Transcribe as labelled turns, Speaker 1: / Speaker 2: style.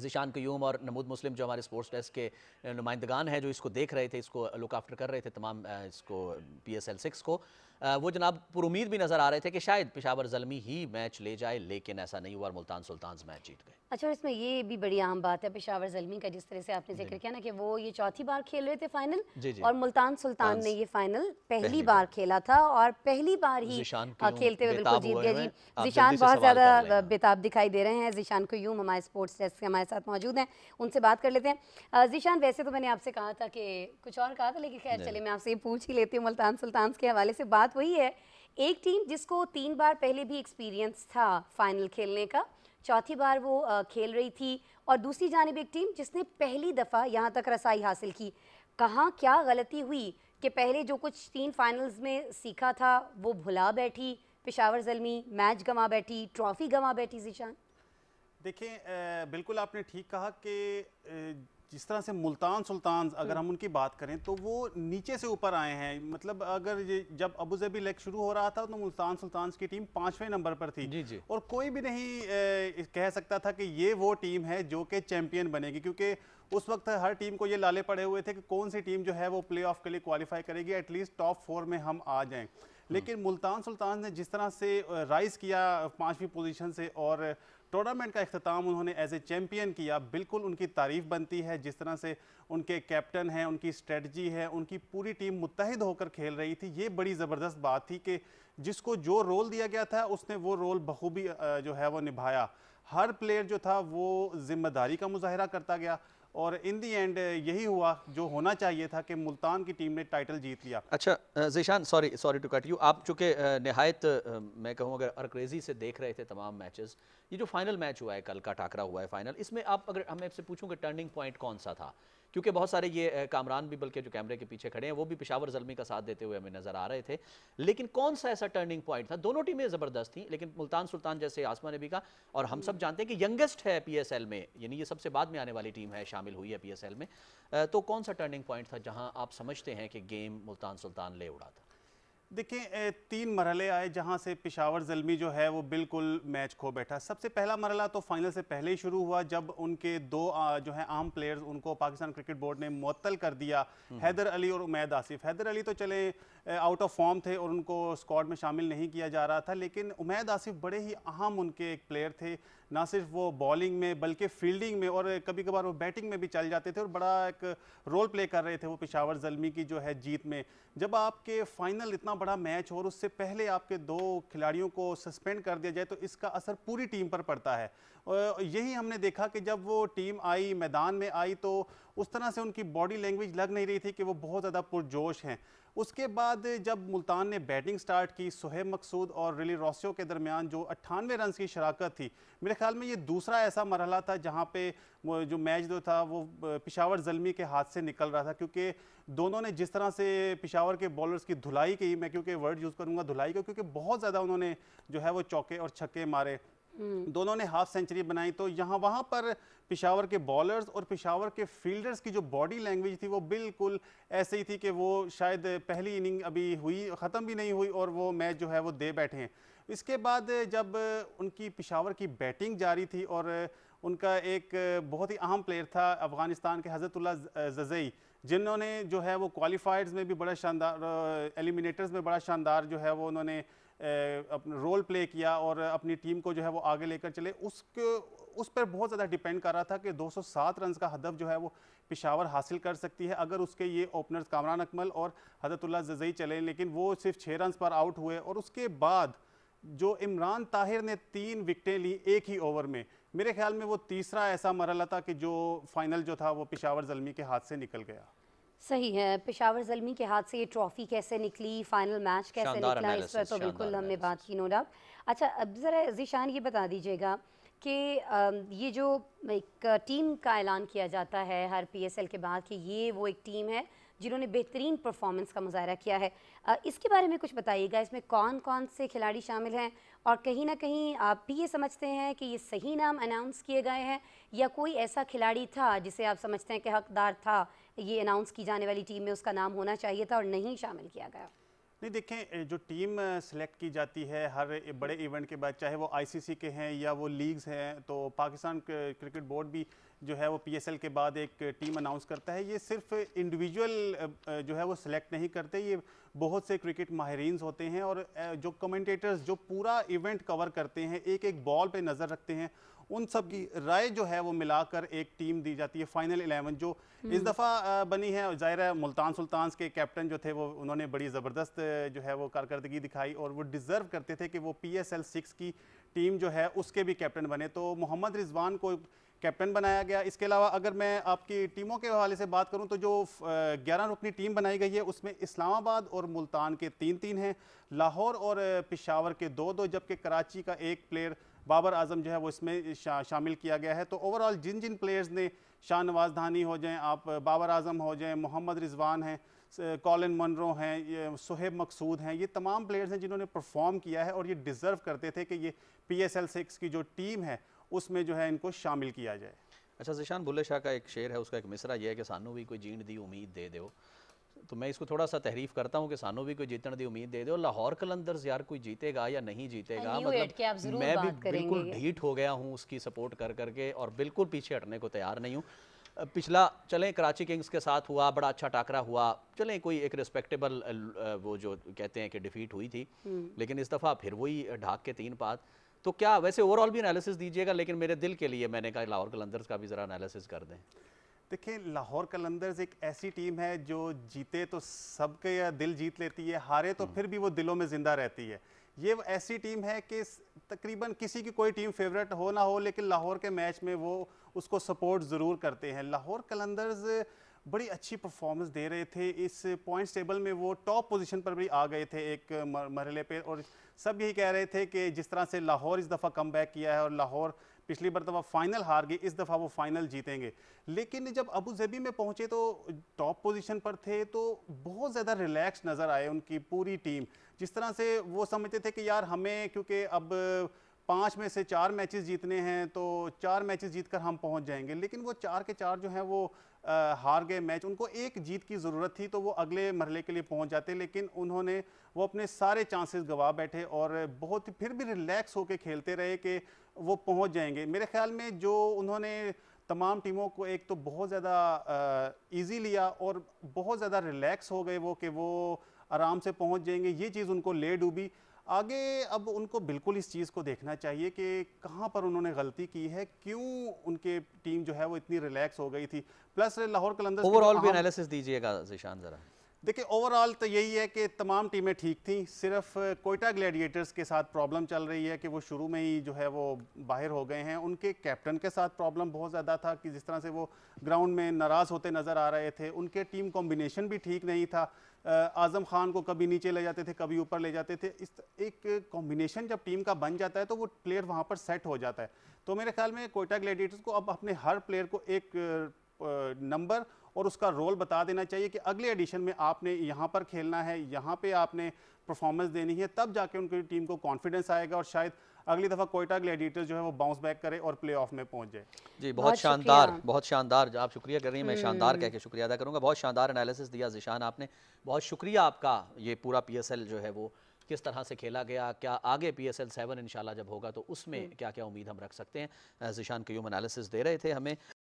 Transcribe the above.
Speaker 1: ज़िशान क्यूम और नमूद मुस्लिम जो हमारे स्पोर्ट्स डेस्क के नुमाइंदगान हैं जो इसको देख रहे थे इसको लुक आफ्टर कर रहे थे तमाम इसको पी एस एल सिक्स को वो जनाब पुरुद भी नजर आ रहे थे कि शायद पिशावर जलमी ही मैच ले जाए लेकिन ऐसा नहीं हुआ और मुल्तान सुल्तान मैच जीत गए
Speaker 2: अच्छा इसमें ये भी बड़ी आम बात है पिशावर जलमी का जिस तरह से आपने जिक्र किया ना कि वो ये चौथी बार खेल रहे थे फाइनल और मुल्तान सुल्तान ने ये फाइनल पहली बार खेला था और पहली बार ही हाँ, खेलते हुए बिल्कुल जीत गया जी जिशान बहुत ज़्यादा बेताब दिखाई दे रहे हैं जिशान को यूम हमारे स्पोर्ट्स डेस्क हमारे साथ मौजूद हैं उनसे बात कर लेते हैं जिशान वैसे तो मैंने आपसे कहा था कि कुछ और कहा था लेकिन खैर चले मैं आपसे ये पूछ ही लेती हूँ मुल्तान सुल्तान के हवाले से बात बात वही है एक टीम जिसको तीन बार पहले भी एक्सपीरियंस था फाइनल खेलने का चौथी बार वो खेल रही थी और दूसरी जानब एक टीम जिसने पहली दफ़ा यहाँ तक रसाई हासिल की कहाँ क्या गलती हुई कि पहले जो कुछ तीन फाइनल्स में सीखा था वो भुला बैठी पिशावर जलमी मैच गंवा बैठी ट्रॉफ़ी गंवा बैठी जीशान
Speaker 3: देखें बिल्कुल आपने ठीक कहा कि जिस तरह से मुल्तान सुल्तान अगर हम्म। हम उनकी बात करें तो वो नीचे से ऊपर आए हैं मतलब अगर ये जब अबू धाबी लेग शुरू हो रहा था तो मुल्तान सुल्तान की टीम पाँचवें नंबर पर थी जी जी और कोई भी नहीं ए, कह सकता था कि ये वो टीम है जो कि चैंपियन बनेगी क्योंकि उस वक्त हर टीम को ये लाले पड़े हुए थे कि कौन सी टीम जो है वो प्ले के लिए क्वालिफाई करेगी एटलीस्ट टॉप फोर में हम आ जाएँ हम्म। लेकिन मुल्तान सुल्तान ने जिस तरह से राइज़ किया पाँचवीं पोजिशन से और टूर्नामेंट का अख्ताम उन्होंने एज ए चैम्पियन किया बिल्कुल उनकी तारीफ बनती है जिस तरह से उनके कैप्टन हैं उनकी स्ट्रेटजी है उनकी पूरी टीम मुतहद होकर खेल रही थी ये बड़ी ज़बरदस्त बात थी कि जिसको जो रोल दिया गया था उसने वो रोल बखूबी जो है वो निभाया हर प्लेयर जो था वो जिम्मेदारी का मुजाहरा करता गया और इन दी एंड यही हुआ जो होना चाहिए था कि मुल्तान की टीम ने टाइटल जीत लिया
Speaker 1: अच्छा Zeeshan sorry sorry to cut you आप चूँकि नहायत मैं कहूँ अगर अरक्रेजी से देख रहे थे तमाम मैचेस ये जो फाइनल मैच हुआ है कल का टाकरा हुआ है फाइनल इसमें आप अगर हमें आपसे पूछूँ कि टर्निंग पॉइंट कौन सा था क्योंकि बहुत सारे ये कामरान भी बल्कि जो कैमरे के पीछे खड़े हैं वो भी पिशावर जलमी का साथ देते हुए हमें नजर आ रहे थे लेकिन कौन सा ऐसा टर्निंग पॉइंट था दोनों टीमें ज़बरदस्त थी लेकिन मुल्तान सुल्तान जैसे आसमा ने भी कहा और हम सब जानते हैं कि यंगेस्ट है पी एस एल में यानी ये सबसे बाद में आने वाली टीम है शामिल हुई है पी एस एल में तो कौन सा टर्निंग पॉइंट था जहाँ आप समझते हैं कि गेम मुल्तान सुल्तान ले उड़ा था
Speaker 3: देखिए तीन मरहले आए जहां से पिशावर जलमी जो है वो बिल्कुल मैच खो बैठा सबसे पहला मरला तो फाइनल से पहले ही शुरू हुआ जब उनके दो आ, जो है आम प्लेयर्स उनको पाकिस्तान क्रिकेट बोर्ड ने मअतल कर दिया हम्म। हैदर अली और उमैद आसिफ हैदर अली तो चले आउट ऑफ फॉर्म थे और उनको स्क्वाड में शामिल नहीं किया जा रहा था लेकिन उमैद आसिफ बड़े ही अहम उनके एक प्लेयर थे ना सिर्फ वो बॉलिंग में बल्कि फील्डिंग में और कभी कभार वो बैटिंग में भी चल जाते थे और बड़ा एक रोल प्ले कर रहे थे वो पिशावर जलमी की जो है जीत में जब आपके फाइनल इतना बड़ा मैच और उससे पहले आपके दो खिलाड़ियों को सस्पेंड कर दिया जाए तो इसका असर पूरी टीम पर पड़ता है यही हमने देखा कि जब वो टीम आई मैदान में आई तो उस तरह से उनकी बॉडी लैंग्वेज लग नहीं रही थी कि वो बहुत ज़्यादा पुरजोश हैं उसके बाद जब मुल्तान ने बैटिंग स्टार्ट की सुहेब मकसूद और रिली रॉसियो के दरमियान जो अट्ठानवे रन की शराकत थी मेरे ख्याल में ये दूसरा ऐसा मरहला था जहाँ पे जो मैच जो था वो पिशावर जलमी के हाथ से निकल रहा था क्योंकि दोनों ने जिस तरह से पिशावर के बॉलर्स की धुलाई की मैं क्योंकि वर्ड यूज़ करूँगा धुलाई का क्योंकि बहुत ज़्यादा उन्होंने जो है वो चौके और छक्के मारे हम्म। दोनों ने हाफ सेंचुरी बनाई तो यहाँ वहाँ पर पिशावर के बॉलर्स और पिशावर के फील्डर्स की जो बॉडी लैंग्वेज थी वो बिल्कुल ऐसे ही थी कि वो शायद पहली इनिंग अभी हुई ख़त्म भी नहीं हुई और वो मैच जो है वो दे बैठे हैं इसके बाद जब उनकी पिशावर की बैटिंग जारी थी और उनका एक बहुत ही अहम प्लेयर था अफ़गानिस्तान के हज़रतुल्ला जजई जिन्होंने जो है वो क्वालिफायर्स में भी बड़ा शानदार एलिमिनेटर्स में बड़ा शानदार जो है वो उन्होंने अपना रोल प्ले किया और अपनी टीम को जो है वो आगे लेकर चले उसके उस पर बहुत ज़्यादा डिपेंड कर रहा था कि 207 रन का हदफ जो है वो पिशावर हासिल कर सकती है अगर उसके ये ओपनर्स कामरान अकमल और हजरतुल्ला जजई चले लेकिन वो सिर्फ छः रन पर आउट हुए और उसके बाद जो इमरान ताहिर ने तीन विकटें ली एक ही ओवर में मेरे ख्याल में वो तीसरा ऐसा मरला था कि जो फाइनल जो था वो पिशावर जलमी के हाथ से निकल गया
Speaker 2: सही है पेशावर जलमी के हाथ से ये ट्रॉफी कैसे निकली फाइनल मैच कैसे निकला इस पर तो बिल्कुल हमने बात की नो डाउट अच्छा अब ज़रा जीशान ये बता दीजिएगा कि ये जो एक टीम का ऐलान किया जाता है हर पीएसएल के बाद कि ये वो एक टीम है जिन्होंने बेहतरीन परफॉर्मेंस का मुजाहरा किया है इसके बारे में कुछ बताइएगा इसमें कौन कौन से खिलाड़ी शामिल हैं और कहीं ना कहीं आप भी ये समझते हैं कि ये सही नाम अनाउंस किए गए हैं या कोई ऐसा खिलाड़ी था जिसे आप समझते हैं कि हकदार था ये अनाउंस की जाने वाली टीम में उसका नाम होना चाहिए था और नहीं शामिल किया गया
Speaker 3: नहीं देखें जो टीम सेलेक्ट की जाती है हर बड़े इवेंट के बाद चाहे वो आईसीसी के हैं या वो लीग्स हैं तो पाकिस्तान क्रिकेट बोर्ड भी जो है वो पीएसएल के बाद एक टीम अनाउंस करता है ये सिर्फ इंडिविजुअल जो है वो सिलेक्ट नहीं करते ये बहुत से क्रिकेट माहरीन होते हैं और जो कमेंटेटर्स जो पूरा इवेंट कवर करते हैं एक एक बॉल पे नज़र रखते हैं उन सब की राय जो है वो मिलाकर एक टीम दी जाती है फाइनल इलेवन जो इस हम्म। दफ़ा बनी है ज़ाहिर है मुल्तान सुल्तान के कैप्टन जो थे वो उन्होंने बड़ी ज़बरदस्त जो है वो कारकर्दगी दिखाई और वो डिज़र्व करते थे कि वो पी एस एल सिक्स की टीम जो है उसके भी कैप्टन बने तो मोहम्मद रिजवान को कैप्टन बनाया गया इसके अलावा अगर मैं आपकी टीमों के हवाले से बात करूं तो जो ग्यारह रुकनी टीम बनाई गई है उसमें इस्लामाबाद और मुल्तान के तीन तीन हैं लाहौर और पिशावर के दो दो जबकि कराची का एक प्लेयर बाबर आजम जो है वो इसमें शा, शामिल किया गया है तो ओवरऑल जिन जिन प्लेयर्स ने शाहनवाज धानी हो जाएँ आप बाबर आजम हो जाएँ मोहम्मद रिजवान हैं कॉलिन मनरो हैं ये सुहेब मकसूद हैं ये तमाम प्लेयर्स हैं जिन्होंने परफॉर्म किया है और ये डिज़र्व करते थे कि ये पी एस एल सिक्स की जो टीम है उसमें जो है इनको शामिल किया जाए
Speaker 1: अच्छा जिशान भुले शाह का एक शेर है उसका एक मिसरा यह है कि सानू भी कोई जीण दी उम्मीद दे दो तो मैं इसको थोड़ा सा तहरीफ करता हूँ कि सानू भी कोई जीतने की उम्मीद दे दो लाहौर कलंदर यार कोई जीतेगा या नहीं जीतेगा मतलब मैं भी बिल्कुल ढीठ हो गया हूँ उसकी सपोर्ट कर करके और बिल्कुल पीछे हटने को तैयार नहीं हूँ पिछला चलें कराची किंग्स के साथ हुआ बड़ा अच्छा टाकरा हुआ चलें कोई एक रिस्पेक्टेबल वो जो कहते हैं कि डिफीट हुई थी हम्म। लेकिन इस दफ़ा फिर वही ढाक के तीन पात तो क्या वैसे ओवरऑल भी एनालिसिस दीजिएगा लेकिन मेरे दिल के लिए मैंने कहा लाहौर कलंदर्स का भी ज़रा
Speaker 3: एनालिसिस कर दें देखिए लाहौर कलंदर्स एक ऐसी टीम है जो जीते तो सबके दिल जीत लेती है हारे तो हम्म। फिर भी वो दिलों में ज़िंदा रहती है ये ऐसी टीम है कि तकरीबन किसी की कोई टीम फेवरेट हो ना हो लेकिन लाहौर के मैच में वो उसको सपोर्ट ज़रूर करते हैं लाहौर कलंदर्स बड़ी अच्छी परफॉर्मेंस दे रहे थे इस पॉइंट्स टेबल में वो टॉप पोजीशन पर भी आ गए थे एक मरहले पे और सब यही कह रहे थे कि जिस तरह से लाहौर इस दफ़ा कम बैक किया है और लाहौर पिछली बार दफा फाइनल हार गई इस दफ़ा वो फाइनल जीतेंगे लेकिन जब अबू जबी में पहुँचे तो टॉप पोजीशन पर थे तो बहुत ज़्यादा रिलैक्स नज़र आए उनकी पूरी टीम जिस तरह से वो समझते थे कि यार हमें क्योंकि अब पाँच में से चार मैचेस जीतने हैं तो चार मैचेस जीतकर हम पहुंच जाएंगे लेकिन वो चार के चार जो हैं वो आ, हार गए मैच उनको एक जीत की ज़रूरत थी तो वो अगले मरले के लिए पहुंच जाते लेकिन उन्होंने वो अपने सारे चांसेस गवा बैठे और बहुत फिर भी रिलैक्स होकर खेलते रहे कि वो पहुँच जाएंगे मेरे ख्याल में जो उन्होंने तमाम टीमों को एक तो बहुत ज़्यादा ईजी लिया और बहुत ज़्यादा रिलैक्स हो गए वो कि वो आराम से पहुंच जाएंगे ये चीज़ उनको ले डूबी आगे अब उनको बिल्कुल इस चीज़ को देखना चाहिए कि कहाँ पर उन्होंने गलती की है क्यों उनके टीम जो है वो इतनी रिलैक्स हो गई थी प्लस लाहौर कलंदर ओवरऑल तो भी एनालिसिस
Speaker 1: दीजिएगा जिशान ज़रा
Speaker 3: देखिए ओवरऑल तो यही है कि तमाम टीमें ठीक थी सिर्फ कोयटा ग्लैडिएटर्स के साथ प्रॉब्लम चल रही है कि वो शुरू में ही जो है वो बाहर हो गए हैं उनके कैप्टन के साथ प्रॉब्लम बहुत ज़्यादा था कि जिस तरह से वो ग्राउंड में नाराज़ होते नज़र आ रहे थे उनके टीम कॉम्बिनेशन भी ठीक नहीं था आज़म खान को कभी नीचे ले जाते थे कभी ऊपर ले जाते थे इस एक कॉम्बिनेशन जब टीम का बन जाता है तो वो प्लेयर वहाँ पर सेट हो जाता है तो मेरे ख्याल में कोयटा ग्लैडिएटर्स को अब अपने हर प्लेयर को एक नंबर और उसका रोल बता देना चाहिए कि अगले एडिशन में आपने यहाँ पर खेलना है यहाँ पे आपने परफॉर्मेंस देनी है तब जाके उनकी टीम को कॉन्फिडेंस आएगा और शायद अगली दफ़ा कोयटा ग्लैडिएटर जो है वो बाउंस बैक करे और प्ले ऑफ में पहुंच जाए
Speaker 1: जी बहुत शानदार बहुत शानदार आप शुक्रिया कर रही हैं मैं शानदार हम्म। कह के शुक्रिया अदा करूँगा बहुत शानदार एनालिसिस दिया जिशान आपने बहुत शुक्रिया आपका ये पूरा पी जो है वो किस तरह से खेला गया क्या आगे पी एस एल सेवन जब होगा तो उसमें हम्म। क्या क्या उम्मीद हम रख सकते हैं जिशान क्यूम एनालिसिस दे रहे थे हमें